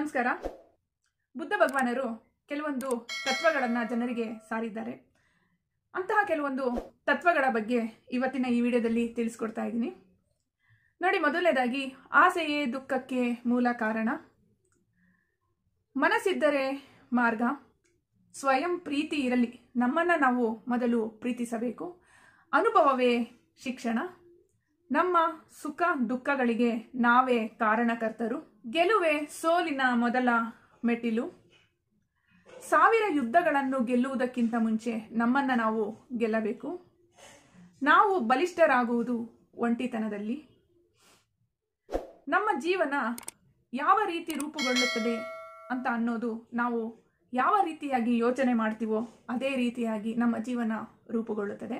ನಮಸ್ಕಾರ ಬುದ್ಧ ಭಗವಾನರು ಕೆಲವೊಂದು ತತ್ವಗಳನ್ನು ಜನರಿಗೆ ಸಾರಿದ್ದಾರೆ ಅಂತಹ ಕೆಲವೊಂದು ತತ್ವಗಳ ಬಗ್ಗೆ ಇವತ್ತಿನ ಈ ವಿಡಿಯೋದಲ್ಲಿ ತಿಳಿಸ್ಕೊಡ್ತಾ ಇದ್ದೀನಿ ನೋಡಿ ಮೊದಲನೇದಾಗಿ ಆಸೆಯೇ ದುಃಖಕ್ಕೆ ಮೂಲ ಕಾರಣ ಮನಸ್ಸಿದ್ದರೆ ಮಾರ್ಗ ಸ್ವಯಂ ಪ್ರೀತಿ ಇರಲಿ ನಮ್ಮನ್ನು ನಾವು ಮೊದಲು ಪ್ರೀತಿಸಬೇಕು ಅನುಭವವೇ ಶಿಕ್ಷಣ ನಮ್ಮ ಸುಖ ದುಃಖಗಳಿಗೆ ನಾವೇ ಕಾರಣಕರ್ತರು ಗೆಲುವೆ ಸೋಲಿನ ಮೊದಲ ಮೆಟ್ಟಿಲು ಸಾವಿರ ಯುದ್ಧಗಳನ್ನು ಗೆಲ್ಲುವುದಕ್ಕಿಂತ ಮುಂಚೆ ನಮ್ಮನ್ನು ನಾವು ಗೆಲ್ಲಬೇಕು ನಾವು ಬಲಿಷ್ಠರಾಗುವುದು ಒಂಟಿತನದಲ್ಲಿ ನಮ್ಮ ಜೀವನ ಯಾವ ರೀತಿ ರೂಪುಗೊಳ್ಳುತ್ತದೆ ಅಂತ ಅನ್ನೋದು ನಾವು ಯಾವ ರೀತಿಯಾಗಿ ಯೋಚನೆ ಮಾಡ್ತೀವೋ ಅದೇ ರೀತಿಯಾಗಿ ನಮ್ಮ ಜೀವನ ರೂಪುಗೊಳ್ಳುತ್ತದೆ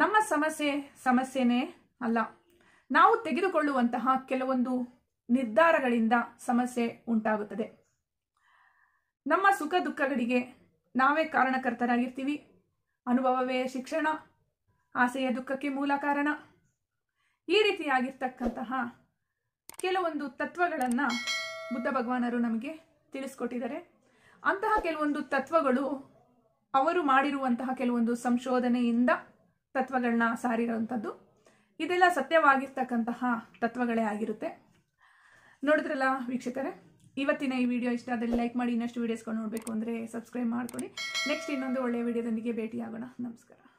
ನಮ್ಮ ಸಮಸ್ಯೆ ಸಮಸ್ಯೆನೇ ಅಲ್ಲ ನಾವು ತೆಗೆದುಕೊಳ್ಳುವಂತಹ ಕೆಲವೊಂದು ನಿರ್ಧಾರಗಳಿಂದ ಸಮಸ್ಯೆ ಉಂಟಾಗುತ್ತದೆ ನಮ್ಮ ಸುಖ ದುಃಖಗಳಿಗೆ ನಾವೇ ಕಾರಣಕರ್ತರಾಗಿರ್ತೀವಿ ಅನುಭವವೇ ಶಿಕ್ಷಣ ಆಸೆಯ ದುಃಖಕ್ಕೆ ಮೂಲ ಕಾರಣ ಈ ರೀತಿಯಾಗಿರ್ತಕ್ಕಂತಹ ಕೆಲವೊಂದು ತತ್ವಗಳನ್ನು ಬುದ್ಧ ಭಗವಾನರು ನಮಗೆ ತಿಳಿಸ್ಕೊಟ್ಟಿದ್ದಾರೆ ಅಂತಹ ಕೆಲವೊಂದು ತತ್ವಗಳು ಅವರು ಮಾಡಿರುವಂತಹ ಕೆಲವೊಂದು ಸಂಶೋಧನೆಯಿಂದ ತತ್ವಗಳನ್ನ ಸಾರಿರೋವಂಥದ್ದು ಇದೆಲ್ಲ ಸತ್ಯವಾಗಿರ್ತಕ್ಕಂತಹ ತತ್ವಗಳೇ ಆಗಿರುತ್ತೆ ನೋಡಿದ್ರಲ್ಲ ವೀಕ್ಷಕರೇ ಇವತ್ತಿನ ಈ ವಿಡಿಯೋ ಇಷ್ಟ ಆದರೆ ಲೈಕ್ ಮಾಡಿ ಇನ್ನಷ್ಟು ವೀಡಿಯೋಸ್ಗಳು ನೋಡಬೇಕು ಅಂದರೆ ಸಬ್ಸ್ಕ್ರೈಬ್ ಮಾಡಿಕೊಡಿ ನೆಕ್ಸ್ಟ್ ಇನ್ನೊಂದು ಒಳ್ಳೆಯ ವಿಡಿಯೋದೊಂದಿಗೆ ಭೇಟಿಯಾಗೋಣ ನಮಸ್ಕಾರ